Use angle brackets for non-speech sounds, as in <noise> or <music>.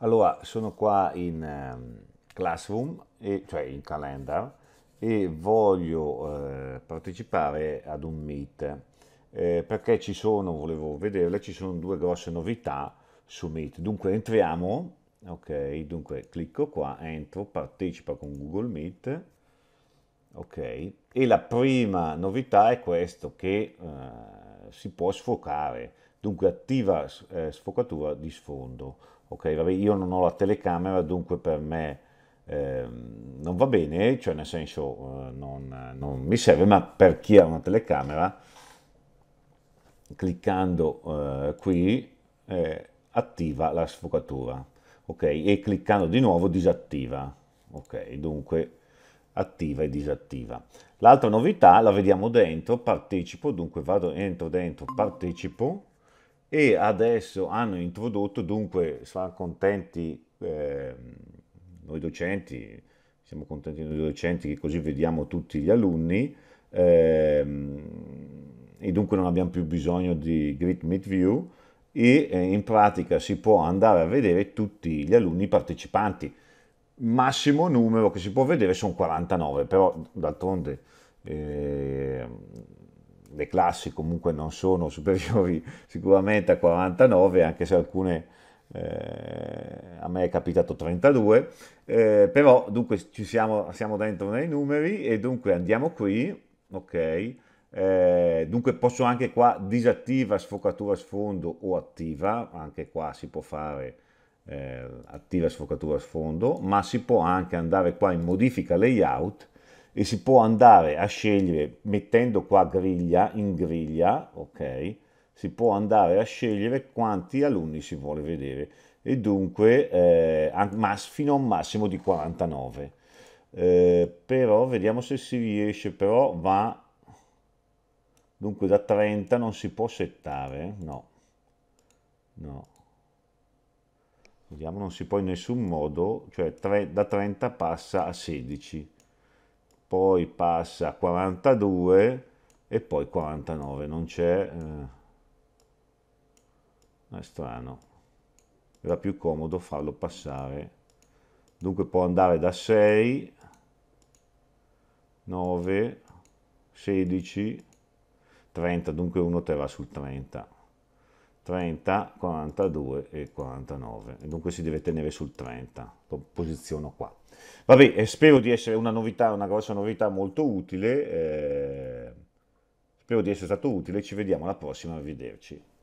Allora, sono qua in ehm, Classroom, e, cioè in Calendar, e voglio eh, partecipare ad un meet, eh, perché ci sono, volevo vederle, ci sono due grosse novità su meet. Dunque entriamo, ok, dunque clicco qua, entro, partecipa con Google Meet, ok, e la prima novità è questo, che eh, si può sfocare Dunque attiva eh, sfocatura di sfondo. Ok, vabbè, io non ho la telecamera, dunque per me eh, non va bene, cioè nel senso eh, non, non, mi serve, ma per chi ha una telecamera, cliccando eh, qui eh, attiva la sfocatura, ok, e cliccando di nuovo disattiva, ok, dunque attiva e disattiva. L'altra novità la vediamo dentro, partecipo, dunque vado, entro dentro, partecipo, e adesso hanno introdotto, dunque saranno contenti eh, noi docenti, siamo contenti noi docenti che così vediamo tutti gli alunni eh, e dunque non abbiamo più bisogno di Grid Meet View e eh, in pratica si può andare a vedere tutti gli alunni partecipanti. Massimo numero che si può vedere sono 49, però d'altronde eh, le classi comunque non sono <laughs> superiori sicuramente a 49, anche se alcune eh, a me è capitato 32, eh, però dunque ci siamo, siamo dentro nei numeri e dunque andiamo qui, ok, eh, dunque posso anche qua disattiva sfocatura sfondo o attiva, anche qua si può fare eh, attiva sfocatura sfondo, ma si può anche andare qua in modifica layout e si può andare a scegliere mettendo qua griglia in griglia, ok? Si può andare a scegliere quanti alunni si vuole vedere e dunque eh, fino a un massimo di 49. Eh, però vediamo se si riesce, però va dunque da 30 non si può settare, no. No. Vediamo, non si può in nessun modo, cioè 3, da 30 passa a 16 poi passa 42 e poi 49, non c'è... Eh, è strano, era più comodo farlo passare. Dunque può andare da 6, 9, 16, 30, dunque uno terrà sul 30. 30, 42 e 49. Dunque si deve tenere sul 30, lo posiziono qua. Vabbè, eh, spero di essere una novità, una grossa novità molto utile. Eh, spero di essere stato utile, ci vediamo alla prossima, arrivederci.